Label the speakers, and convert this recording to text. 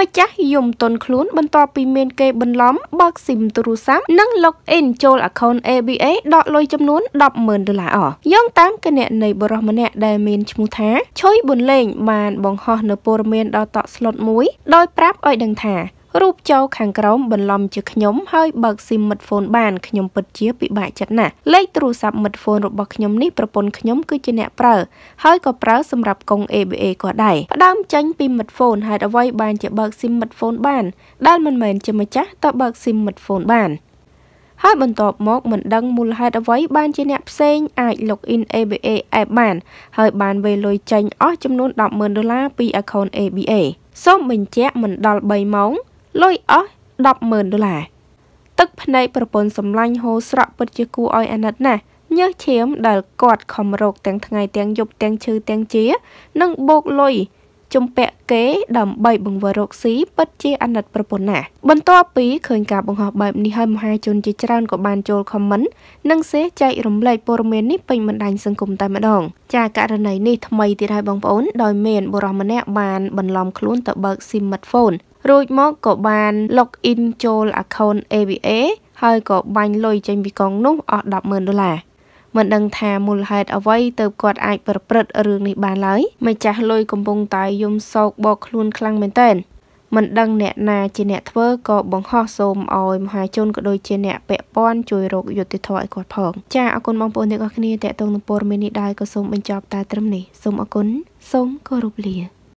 Speaker 1: ម្ចាស់យំតុនខ្លួនបន្ទាប់ពីមាន គេបន្លំបើកស៊ីមទូរស័ព្ទនិង log in ចូល account ABA ដកលុយចំនួន100,000ដុល្លារអស់យោងតាមគណនីបរិះម្នាក់ដែលមានឈ្មោះថាឈុយប៊ុនលេងបានបង្ហោះនៅព័ត៌មានដល់តក់ slot មួយដោយប្រាប់ឲ្យដឹងថារូបចូលខាងក្រោមបន្លំជាខ្ញុំហើយបើកស៊ីមមិត្តហ្វូនបានខ្ញុំពិតជា ពិបាកចិត្តណាស់លេខទូរស័ព្ទមិត្តហ្វូនរបស់ខ្ញុំនេះប្រពន្ធខ្ញុំគឺជាអ្នកប្រើ ហើយក៏ប្រើសម្រាប់កុង ABA ក៏ដែរផ្ដើមចេញ ពីមិត្តហ្វូនហេតុអ្វីបានជាបើកស៊ីមមិត្តហ្វូនបានដែលមិនមែនជាម្ចាស់តើបើកស៊ីមមិត្តហ្វូនបានហើយបន្ទាប់មកមិនដឹងមូលហេតុអ្វីបានជាអ្នកផ្សេងអាច login ABA app បានហើយបានវេលុយចេញអស់ចំនួន100,000ដុល្លារពី account ABA សូមបញ្ជាក់មិនដល់3ម៉ោងលុយអស់100000ដុល្លារទឹកភ្នែកប្រពន្ធសម្លាញ់ហូរស្រក់ពិតជាគួរឲ្យអាណិតណាស់ញើសឈាមដែលគាត់ខំរោគទាំងថ្ងៃទាំងយប់ទាំងឈឺទាំងជានិងបោកលុយជំពាក់គេដើម្បីបង្វិលរកស៊ីពិតជាអាណិតប្រពន្ធណាស់បន្ទាប់ពីឃើញការបង្ហោះបែបនេះហើយមហាជនជាច្រើនក៏បានចូលខមមិននិងសេះចែករំលែកព័ត៌មាននេះពេញបណ្ដាញសង្គមតែម្ដង ចាករណីនេះថ្មីទៀតហើយបងប្អូនដោយមានបុរសម្នាក់បានបន្លំខ្លួន ទៅបើកស៊ីមម៉ាត់ហ្វូនរួចមកក៏បាន log in ចូល account AVA ហើយក៏បាញ់លុយចេញពីកងនោះអស់100,000ដុល្លារមិនដឹងថាមូលហេតុអ្វីទើបគាត់អាច ប្រព្រឹត្តរឿងនេះបានឡើយម្ចាស់លុយកំពុងតែយំសោកបោកខ្លួនខ្លាំងមែនទែនមិនដឹងអ្នកណា ជាអ្នកធ្វើក៏បង្ហោះសូមឲ្យមហាជនក៏ដូចជាអ្នកពាក់ព័ន្ធជួយរកយុត្តិធម៌ឲ្យគាត់ផងចាអរគុណបងប្អូនទាំងអស់គ្នាតេតងនឹងព័ត៌មាននេះដែរក៏សូមបញ្ចប់តែត្រឹមនេះសូមអរគុណសូមគោរពលា